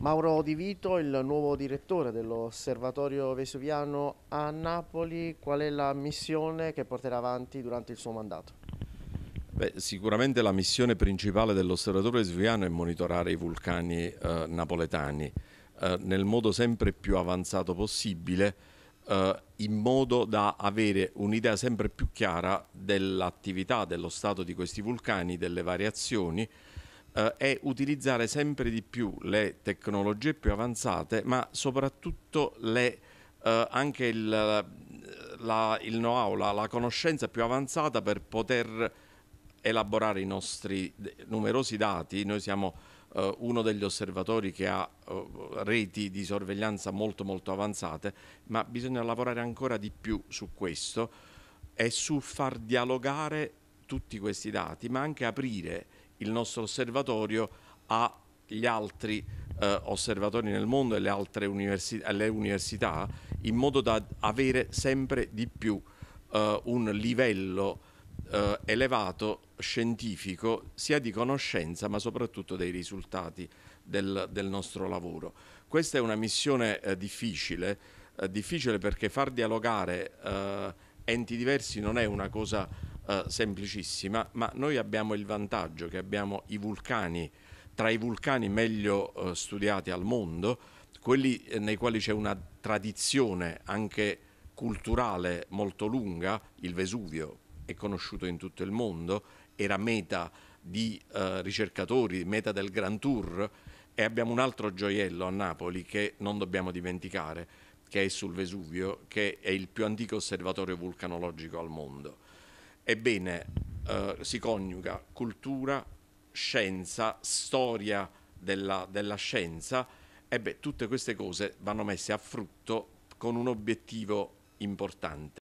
Mauro Di Vito, il nuovo direttore dell'Osservatorio Vesuviano a Napoli, qual è la missione che porterà avanti durante il suo mandato? Beh, sicuramente la missione principale dell'Osservatorio Vesuviano è monitorare i vulcani eh, napoletani eh, nel modo sempre più avanzato possibile eh, in modo da avere un'idea sempre più chiara dell'attività, dello stato di questi vulcani, delle variazioni eh, è utilizzare sempre di più le tecnologie più avanzate, ma soprattutto le, eh, anche il, la, il know-how, la, la, conoscenza più avanzata per poter elaborare i nostri numerosi dati. Noi siamo eh, uno degli osservatori che ha eh, reti di sorveglianza molto molto avanzate, ma bisogna lavorare ancora di più su questo e su far dialogare tutti questi dati, ma anche aprire il nostro osservatorio agli altri eh, osservatori nel mondo e alle, universi alle università in modo da avere sempre di più eh, un livello eh, elevato scientifico sia di conoscenza ma soprattutto dei risultati del, del nostro lavoro. Questa è una missione eh, difficile, eh, difficile perché far dialogare eh, enti diversi non è una cosa eh, semplicissima, ma noi abbiamo il vantaggio che abbiamo i vulcani, tra i vulcani meglio eh, studiati al mondo, quelli eh, nei quali c'è una tradizione anche culturale molto lunga, il Vesuvio è conosciuto in tutto il mondo, era meta di eh, ricercatori, meta del Grand Tour e abbiamo un altro gioiello a Napoli che non dobbiamo dimenticare, che è sul Vesuvio, che è il più antico osservatorio vulcanologico al mondo. Ebbene, eh, si coniuga cultura, scienza, storia della, della scienza, e tutte queste cose vanno messe a frutto con un obiettivo importante.